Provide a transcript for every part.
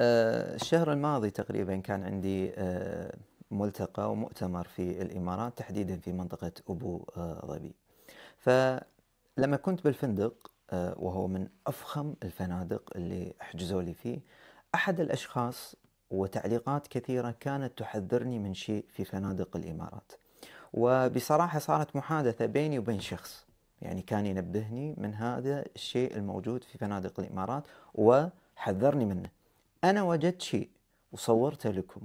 آه، الشهر الماضي تقريبا كان عندي آه، ملتقى ومؤتمر في الامارات تحديدا في منطقه ابو آه، ظبي. فلما كنت بالفندق وهو من افخم الفنادق اللي حجزوا لي فيه احد الاشخاص وتعليقات كثيره كانت تحذرني من شيء في فنادق الامارات. وبصراحه صارت محادثه بيني وبين شخص يعني كان ينبهني من هذا الشيء الموجود في فنادق الامارات وحذرني منه. أنا وجدت شيء وصورته لكم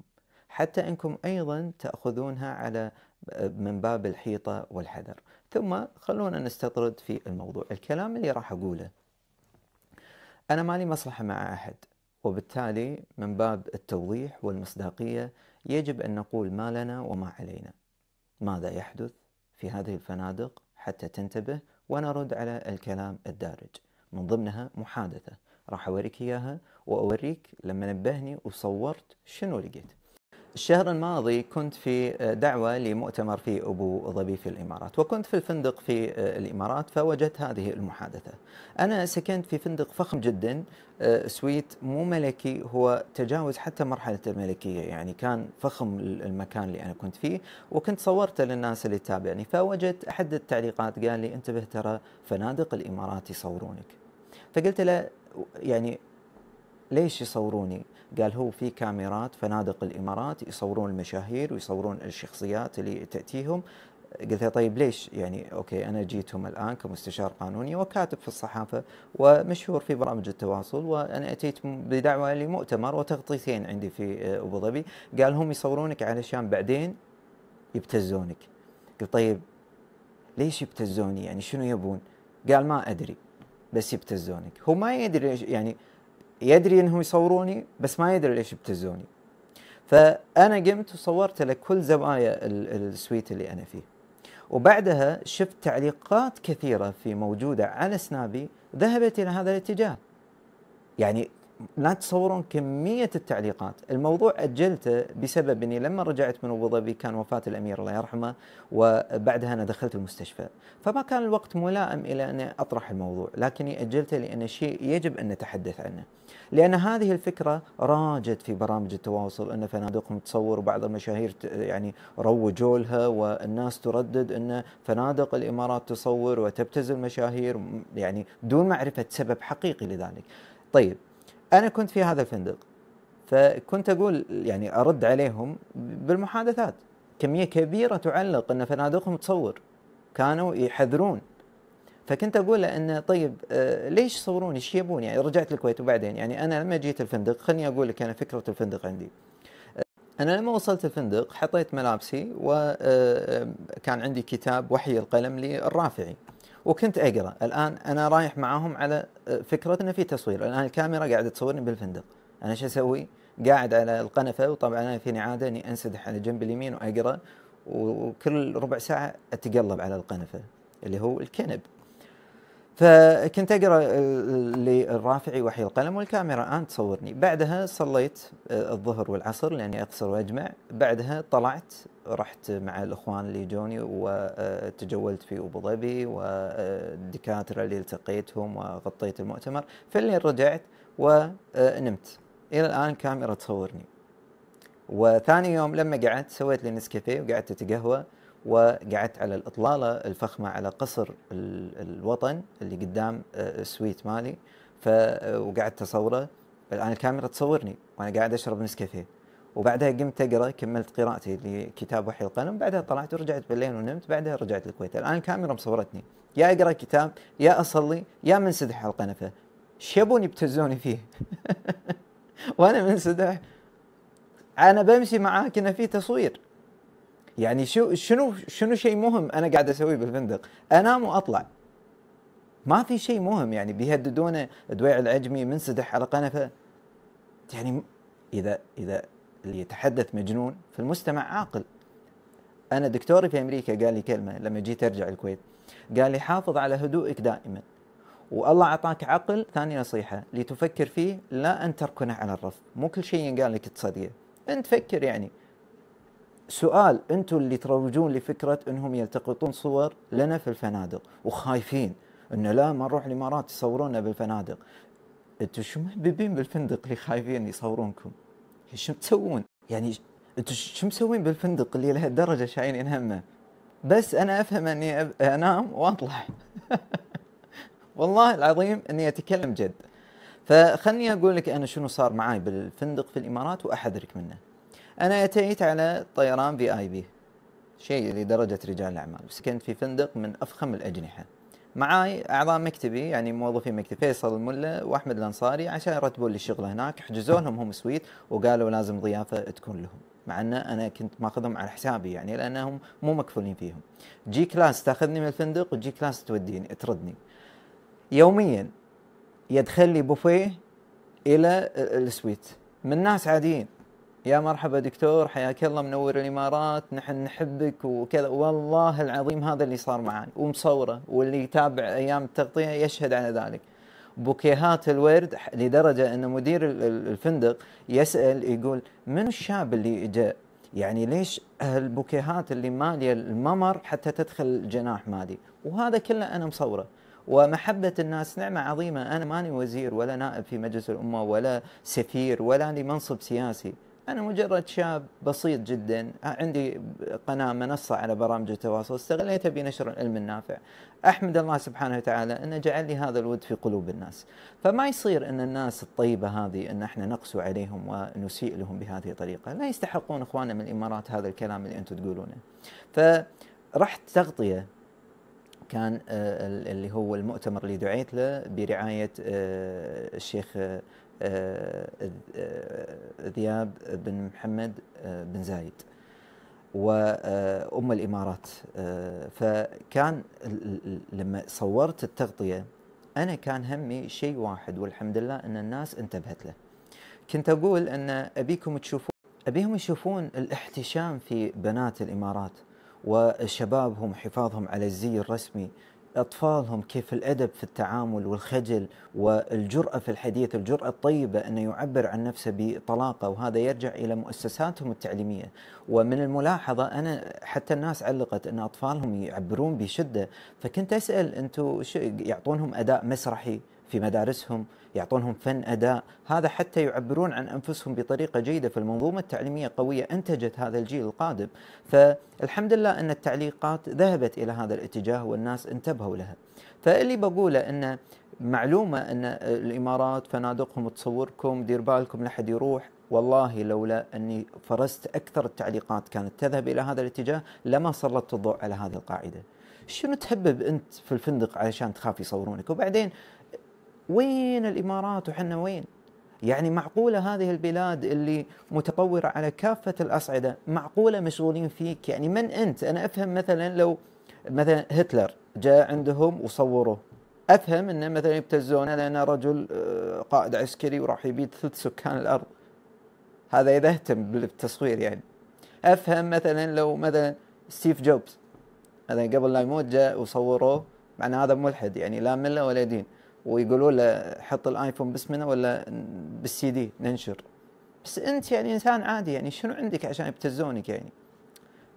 حتى أنكم أيضا تأخذونها على آه، من باب الحيطة والحذر ثم خلونا نستطرد في الموضوع الكلام اللي راح أقوله أنا مالي مصلحة مع أحد وبالتالي من باب التوضيح والمصداقية يجب أن نقول ما لنا وما علينا ماذا يحدث في هذه الفنادق حتى تنتبه ونرد على الكلام الدارج من ضمنها محادثة راح اوريك اياها واوريك لما نبهني وصورت شنو لقيت الشهر الماضي كنت في آه، دعوة لمؤتمر في أبو ظبي في الإمارات وكنت في الفندق في آه، الإمارات فوجدت هذه المحادثة أنا سكنت في فندق فخم جدا آه، سويت مو ملكي هو تجاوز حتى مرحلة الملكية يعني كان فخم المكان اللي أنا كنت فيه وكنت صورته للناس اللي تتابعني فوجدت أحد التعليقات قال لي انتبه ترى فنادق الإمارات يصورونك فقلت له يعني ليش يصوروني؟ قال هو في كاميرات فنادق الامارات يصورون المشاهير ويصورون الشخصيات اللي تاتيهم قلت له طيب ليش يعني اوكي انا جيتهم الان كمستشار قانوني وكاتب في الصحافه ومشهور في برامج التواصل وانا اتيت بدعوه لمؤتمر وتغطيتين عندي في آه، ابو ظبي قال هم يصورونك علشان بعدين يبتزونك قلت طيب ليش يبتزوني يعني شنو يبون؟ قال ما ادري بس يبتزونك هو ما يدري ليش يعني يدري انهم يصوروني بس ما يدري ليش يبتزوني فانا قمت وصورت لكل كل زوايا السويت اللي انا فيه وبعدها شفت تعليقات كثيره في موجوده على سنابي ذهبت الى هذا الاتجاه يعني لا تتصورون كمية التعليقات الموضوع أجلته بسبب أني لما رجعت من أبو ظبي كان وفاة الأمير الله يرحمه وبعدها أنا دخلت المستشفى فما كان الوقت ملائم إلى أن أطرح الموضوع لكني أجلته لأن شيء يجب أن نتحدث عنه لأن هذه الفكرة راجت في برامج التواصل أن فنادقهم تصور وبعض المشاهير يعني روجوا لها والناس تردد أن فنادق الإمارات تصور وتبتز المشاهير يعني دون معرفة سبب حقيقي لذلك طيب انا كنت في هذا الفندق فكنت اقول يعني ارد عليهم بالمحادثات كميه كبيره تعلق ان فنادقهم تصور كانوا يحذرون فكنت اقول انه طيب آه ليش صوروني ايش يبون يعني رجعت الكويت وبعدين يعني انا لما جيت الفندق خليني اقول لك انا فكره الفندق عندي آه، انا لما وصلت الفندق حطيت ملابسي وكان آه، عندي كتاب وحي القلم للرافعي وكنت اقرا الان انا رايح معاهم على آه، فكره انه في تصوير الان الكاميرا قاعده تصورني بالفندق انا شو اسوي؟ قاعد على القنفه وطبعا انا فيني عاده اني انسدح على جنب اليمين واقرا وكل ربع ساعه اتقلب على القنفه اللي هو الكنب فكنت اقرا آه، للرافعي وحي القلم والكاميرا ان آه، تصورني بعدها صليت آه، الظهر والعصر لاني اقصر واجمع بعدها طلعت رحت مع الاخوان اللي جوني وتجولت في ابو ظبي والدكاتره اللي التقيتهم وغطيت المؤتمر فاللي رجعت ونمت الى الان كاميرا تصورني وثاني يوم لما قعدت سويت لي نسكافيه وقعدت اتقهوى وقعدت على الإطلالة الفخمة على قصر الوطن اللي قدام آه، السويت مالي وقعدت أصوره الآن الكاميرا تصورني وأنا قاعد أشرب نسكافيه وبعدها قمت أقرأ كملت قراءتي لكتاب وحي القلم بعدها طلعت ورجعت بالليل ونمت بعدها رجعت الكويت الآن الكاميرا مصورتني يا أقرأ كتاب يا أصلي يا منسدح على القنفة ايش يبون يبتزوني فيه وأنا منسدح أنا بمشي معاك انه في تصوير يعني شو شنو شنو شيء مهم انا قاعد اسويه بالفندق؟ انام واطلع. ما في شيء مهم يعني بيهددونه دويع العجمي منسدح على قنفه يعني اذا اذا اللي يتحدث مجنون فالمستمع عاقل. انا دكتوري في امريكا قال لي كلمه لما جيت ارجع الكويت قال لي حافظ على هدوئك دائما والله اعطاك عقل ثاني نصيحه لتفكر فيه لا ان تركنه على الرف مو كل شيء ينقال لك تصدقه انت فكر يعني سؤال انتم اللي تروجون لفكره انهم يلتقطون صور لنا في الفنادق وخايفين انه لا ما نروح الامارات يصورونا بالفنادق انتم شو مهببين بالفندق اللي خايفين يصورونكم يعني شو تسوون يعني انتم شو مسوين بالفندق اللي لهالدرجه شايلين همه بس انا افهم اني انام واطلع والله العظيم اني اتكلم جد فخلني اقول لك انا شنو صار معي بالفندق في الامارات واحذرك منه أنا أتيت على طيران في آي بي شيء لدرجة رجال الأعمال سكنت في فندق من أفخم الأجنحة معاي أعضاء مكتبي يعني موظفين مكتبي فيصل الملا وأحمد الأنصاري عشان يرتبون لي الشغل هناك حجزوا لهم هم سويت وقالوا لازم ضيافة تكون لهم مع أن أنا كنت ماخذهم على حسابي يعني لأنهم مو مكفولين فيهم جي كلاس تاخذني من الفندق وجي كلاس توديني تردني يوميا يدخل لي بوفيه إلى السويت من ناس عاديين يا مرحبا دكتور حياك الله منور الامارات نحن نحبك وكذا والله العظيم هذا اللي صار معي ومصوره واللي يتابع ايام التغطيه يشهد على ذلك بوكيهات الورد لدرجه ان مدير الفندق يسال يقول من الشاب اللي جاء يعني ليش البوكيهات اللي ماليه الممر حتى تدخل الجناح مالي وهذا كله انا مصوره ومحبة الناس نعمة عظيمة أنا ماني وزير ولا نائب في مجلس الأمة ولا سفير ولا لي منصب سياسي انا مجرد شاب بسيط جدا عندي قناه منصه على برامج التواصل استغليتها بنشر العلم النافع احمد الله سبحانه وتعالى انه جعل لي هذا الود في قلوب الناس فما يصير ان الناس الطيبه هذه ان احنا نقسو عليهم ونسيء لهم بهذه الطريقه لا يستحقون اخواننا من الامارات هذا الكلام اللي انتم تقولونه فرحت تغطيه كان آه، اللي هو المؤتمر اللي دعيت له برعايه آه، الشيخ آه، آه، آه، ذياب بن محمد آه، بن زايد وأم الإمارات فكان لما صورت التغطية أنا كان همي شيء واحد والحمد لله أن الناس انتبهت له كنت أقول أن أبيكم تشوفون أبيهم يشوفون الاحتشام في بنات الإمارات وشبابهم حفاظهم على الزي الرسمي أطفالهم كيف الأدب في التعامل والخجل والجرأة في الحديث الجرأة الطيبة أنه يعبر عن نفسه بطلاقة وهذا يرجع إلى مؤسساتهم التعليمية ومن الملاحظة أنا حتى الناس علقت أن أطفالهم يعبرون بشدة فكنت أسأل أنتم يعطونهم أداء مسرحي في مدارسهم يعطونهم فن أداء هذا حتى يعبرون عن أنفسهم بطريقة جيدة في المنظومة التعليمية قوية أنتجت هذا الجيل القادم فالحمد لله أن التعليقات ذهبت إلى هذا الاتجاه والناس انتبهوا لها فاللي بقوله أن معلومة أن الإمارات فنادقهم تصوركم دير بالكم لا يروح والله لولا أني فرست أكثر التعليقات كانت تذهب إلى هذا الاتجاه لما سلطت الضوء على هذه القاعدة شنو تهبب انت في الفندق علشان تخاف يصورونك وبعدين وين الامارات وحنا وين؟ يعني معقوله هذه البلاد اللي متطوره على كافه الاصعده معقوله مشغولين فيك يعني من انت؟ انا افهم مثلا لو مثلا هتلر جاء عندهم وصوروه افهم انه مثلا يبتزونه لانه رجل آه، قائد عسكري وراح يبيد ثلث سكان الارض هذا اذا اهتم بالتصوير يعني افهم مثلا لو مثلا ستيف جوبز مثلا قبل لا يموت جاء وصوروه مع ان هذا ملحد يعني لا مله ولا دين ويقولوا له حط الايفون باسمنا ولا بالسي دي ننشر بس انت يعني انسان عادي يعني شنو عندك عشان يبتزونك يعني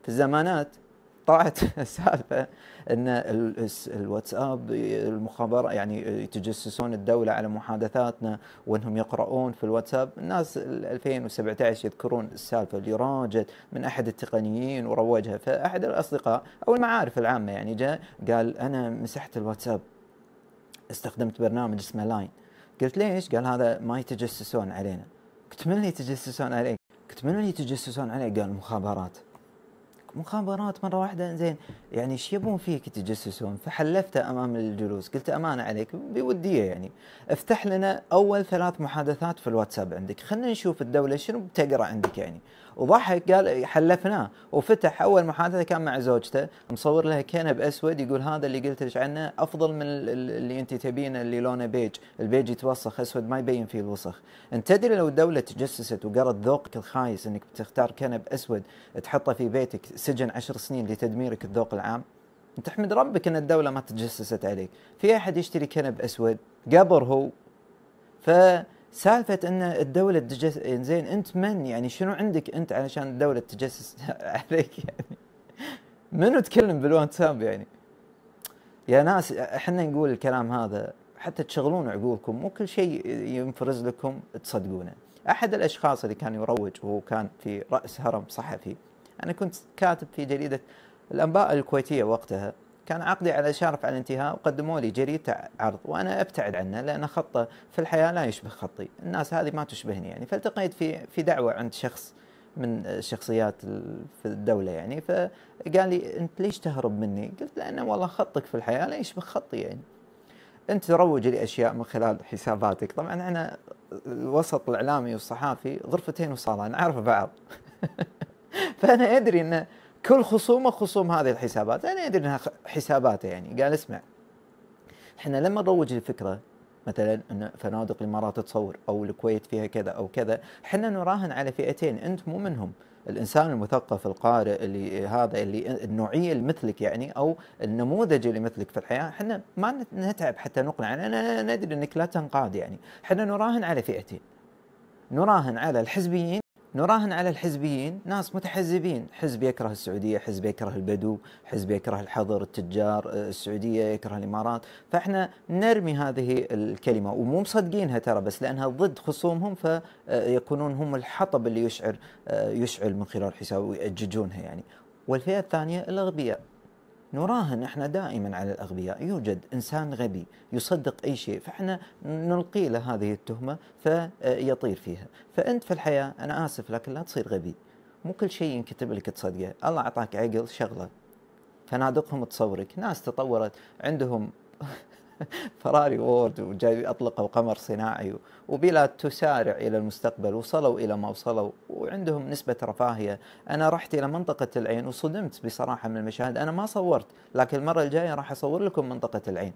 في الزمانات طلعت السالفه ان الواتساب المخابرات يعني يتجسسون الدوله على محادثاتنا وانهم يقرؤون في الواتساب الناس 2017 يذكرون السالفه اللي راجت من احد التقنيين وروجها فاحد الاصدقاء او المعارف العامه يعني جاء قال انا مسحت الواتساب استخدمت برنامج اسمه لاين قلت ليش؟ قال هذا ما يتجسسون علينا قلت من اللي يتجسسون عليك؟ قلت من اللي يتجسسون عليك؟ قال مخابرات مخابرات مره واحده زين يعني ايش يبون فيك يتجسسون؟ فحلفته امام الجلوس قلت امانه عليك بوديه يعني افتح لنا اول ثلاث محادثات في الواتساب عندك خلينا نشوف الدوله شنو بتقرا عندك يعني وضحك قال حلفناه وفتح اول محادثه كان مع زوجته مصور لها كنب اسود يقول هذا اللي قلت لك عنه افضل من اللي انت تبينه اللي لونه بيج، البيج يتوسخ اسود ما يبين فيه الوسخ. انت تدري لو الدوله تجسست وقرت ذوقك الخايس انك بتختار كنب اسود تحطه في بيتك سجن عشر سنين لتدميرك الذوق العام؟ انت احمد ربك ان الدوله ما تجسست عليك، في احد يشتري كنب اسود؟ قبر هو ف سالفه ان الدوله تجس زين انت من يعني شنو عندك انت علشان الدوله تجسس عليك يعني منو تكلم بالواتساب يعني يا ناس احنا نقول الكلام هذا حتى تشغلون عقولكم مو كل شيء ينفرز لكم تصدقونه احد الاشخاص اللي كان يروج وهو كان في راس هرم صحفي انا كنت كاتب في جريده الانباء الكويتيه وقتها كان عقدي على شارف على الانتهاء وقدموا لي جريدة عرض وانا ابتعد عنه لان خطه في الحياه لا يشبه خطي، الناس هذه ما تشبهني يعني فالتقيت في في دعوه عند شخص من الشخصيات في الدوله يعني فقال لي انت ليش تهرب مني؟ قلت لانه والله خطك في الحياه لا يشبه خطي يعني. انت تروج لاشياء من خلال حساباتك، طبعا انا الوسط الاعلامي والصحافي غرفتين وصاله نعرف بعض. فانا ادري انه كل خصومه خصوم هذه الحسابات انا ادري انها حساباته يعني قال اسمع احنا لما نروج الفكره مثلا ان فنادق الامارات تصور او الكويت فيها كذا او كذا احنا نراهن على فئتين انت مو منهم الانسان المثقف القارئ اللي هذا اللي النوعيه اللي مثلك يعني او النموذج اللي مثلك في الحياه احنا ما نتعب حتى نقنع انا ندري انك لا تنقاد يعني احنا نراهن على فئتين نراهن على الحزبيين نراهن على الحزبيين ناس متحزبين حزب يكره السعودية حزب يكره البدو حزب يكره الحظر التجار آه، السعودية يكره الإمارات فإحنا نرمي هذه الكلمة ومو مصدقينها ترى بس لأنها ضد خصومهم فيكونون هم الحطب اللي يشعر آه، يشعل من خلال حساب ويأججونها يعني والفئة الثانية الأغبياء نراهن احنا دائما على الاغبياء يوجد انسان غبي يصدق اي شيء فاحنا نلقي له هذه التهمه فيطير فيها فانت في الحياه انا اسف لكن لا تصير غبي مو كل شيء ينكتب لك تصدقه الله اعطاك عقل شغله فنادقهم تصورك ناس تطورت عندهم فراري وورد وجاي اطلقوا قمر صناعي وبلا تسارع الى المستقبل وصلوا الى ما وصلوا وعندهم نسبه رفاهيه انا رحت الى منطقه العين وصدمت بصراحه من المشاهد انا ما صورت لكن المره الجايه راح اصور لكم منطقه العين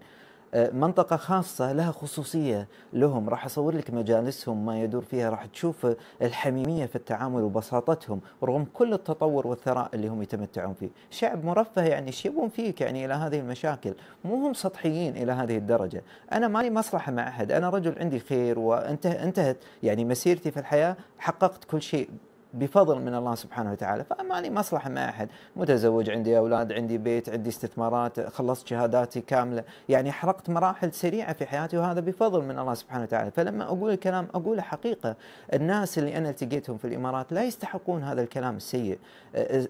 آه، منطقة خاصة لها خصوصية لهم راح أصور لك مجالسهم ما يدور فيها راح تشوف الحميمية في التعامل وبساطتهم رغم كل التطور والثراء اللي هم يتمتعون فيه شعب مرفه يعني ايش يبون فيك يعني إلى هذه المشاكل مو هم سطحيين إلى هذه الدرجة أنا مالي مصلحة مع أحد أنا رجل عندي خير وانتهت يعني مسيرتي في الحياة حققت كل شيء بفضل من الله سبحانه وتعالى فما لي مصلحة مع أحد متزوج عندي أولاد عندي بيت عندي استثمارات خلصت شهاداتي كاملة يعني حرقت مراحل سريعة في حياتي وهذا بفضل من الله سبحانه وتعالى فلما أقول الكلام أقوله حقيقة الناس اللي أنا التقيتهم في الإمارات لا يستحقون هذا الكلام السيء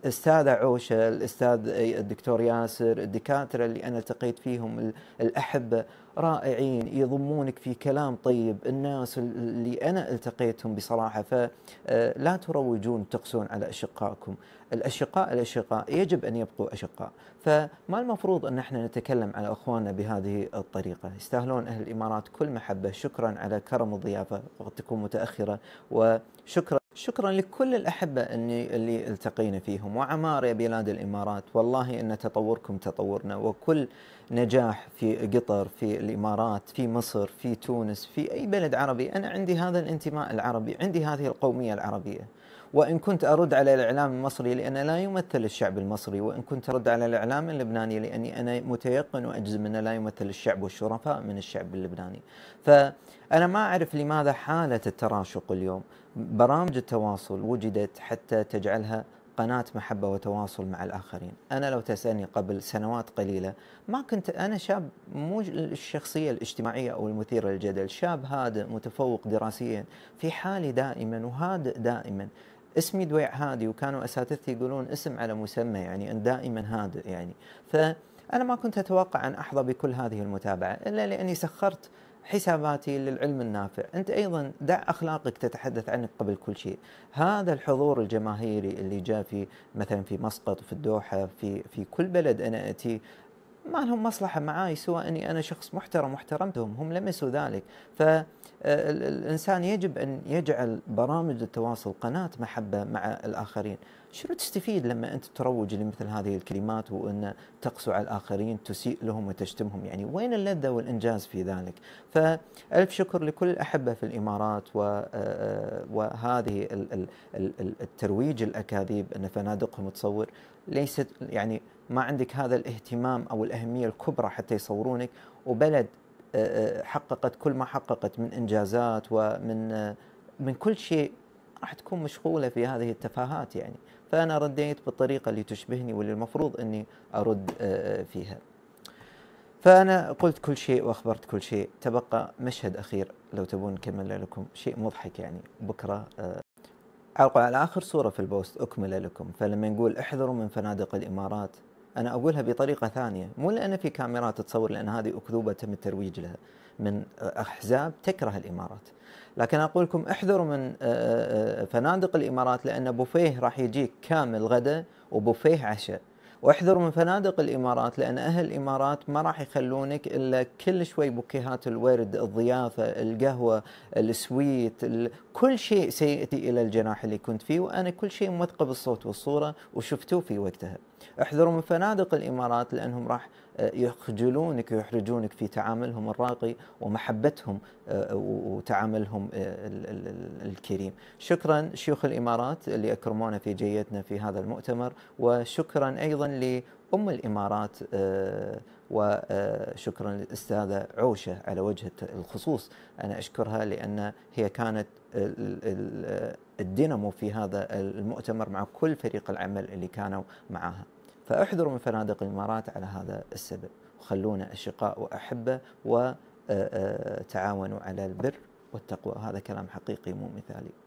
أستاذ عوشة الأستاذ الدكتور ياسر الدكاترة اللي أنا التقيت فيهم الأحبة رائعين يضمونك في كلام طيب الناس اللي أنا التقيتهم بصراحة فلا آه، تروجون تقسون على أشقائكم الأشقاء الأشقاء يجب أن يبقوا أشقاء فما المفروض أن احنا نتكلم على أخواننا بهذه الطريقة يستاهلون أهل الإمارات كل محبة شكرا على كرم الضيافة وقد تكون متأخرة وشكرا شكرا لكل الاحبه اللي اللي التقينا فيهم وعمار يا بلاد الامارات والله ان تطوركم تطورنا وكل نجاح في قطر في الامارات في مصر في تونس في اي بلد عربي انا عندي هذا الانتماء العربي عندي هذه القوميه العربيه وإن كنت أرد على الإعلام المصري لأنه لا يمثل الشعب المصري وإن كنت أرد على الإعلام اللبناني لأني أنا متيقن وأجزم أنه لا يمثل الشعب والشرفاء من الشعب اللبناني فأنا ما أعرف لماذا حالة التراشق اليوم برامج التواصل وجدت حتى تجعلها قناة محبة وتواصل مع الآخرين أنا لو تسألني قبل سنوات قليلة ما كنت أنا شاب مو الشخصية الاجتماعية أو المثيرة للجدل شاب هادئ متفوق دراسيا في حالي دائما وهادئ دائما اسمي دويع هادي وكانوا اساتذتي يقولون اسم على مسمى يعني دائما هادئ يعني فانا ما كنت اتوقع ان احظى بكل هذه المتابعه الا لاني سخرت حساباتي للعلم النافع انت ايضا دع اخلاقك تتحدث عنك قبل كل شيء هذا الحضور الجماهيري اللي جاء في مثلا في مسقط وفي الدوحه في في كل بلد انا اتي ما لهم مصلحة معاي سواء أني أنا شخص محترم واحترمتهم هم لمسوا ذلك فالإنسان آه، يجب أن يجعل برامج التواصل قناة محبة مع الآخرين شنو تستفيد لما أنت تروج لمثل هذه الكلمات وأن تقسو على الآخرين تسيء لهم وتشتمهم يعني وين اللذة والإنجاز في ذلك فألف شكر لكل الأحبة في الإمارات آه، آه، وهذه الترويج الأكاذيب أن فنادقهم تصور ليست يعني ما عندك هذا الاهتمام او الاهميه الكبرى حتى يصورونك وبلد آه، آه، حققت كل ما حققت من انجازات ومن آه، من كل شيء راح تكون مشغوله في هذه التفاهات يعني فانا رديت بالطريقه اللي تشبهني واللي المفروض اني ارد فيها فانا قلت كل شيء واخبرت كل شيء تبقى مشهد اخير لو تبون نكمل لكم شيء مضحك يعني بكره على اخر صوره في البوست اكمل لكم فلما نقول احذروا من فنادق الامارات انا اقولها بطريقه ثانيه مو لان في كاميرات تصور لان هذه اكذوبه تم الترويج لها من احزاب تكره الامارات لكن اقول لكم احذروا من آه، آه، آه، فنادق الامارات لان بوفيه راح يجيك كامل غدا وبوفيه عشاء واحذروا من فنادق الامارات لان اهل الامارات ما راح يخلونك الا كل شوي بوكيهات الورد، الضيافه، القهوه، السويت، كل شيء سياتي الى الجناح اللي كنت فيه وانا كل شيء موثقه بالصوت والصوره وشفتوه في وقتها. احذروا من فنادق الامارات لانهم راح آه، يخجلونك ويحرجونك في تعاملهم الراقي ومحبتهم آه، وتعاملهم آه، الكريم شكرا شيوخ الامارات اللي اكرمونا في جيتنا في هذا المؤتمر وشكرا ايضا لام الامارات وشكرا للاستاذه عوشه على وجه الخصوص انا اشكرها لان هي كانت الدينامو في هذا المؤتمر مع كل فريق العمل اللي كانوا معها فاحذروا من فنادق الامارات على هذا السبب وخلونا اشقاء واحبه وتعاونوا آه، آه، على البر والتقوى هذا كلام حقيقي مو مثالي